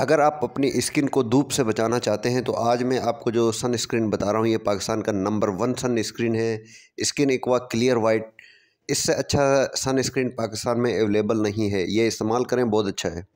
अगर आप अपनी स्किन को धूप से बचाना चाहते हैं तो आज मैं आपको जो सनस्क्रीन बता रहा हूँ ये पाकिस्तान का नंबर वन सनस्क्रीन है स्किन एक्वा क्लियर वाइट इससे अच्छा सनस्क्रीन पाकिस्तान में अवेलेबल नहीं है ये इस्तेमाल करें बहुत अच्छा है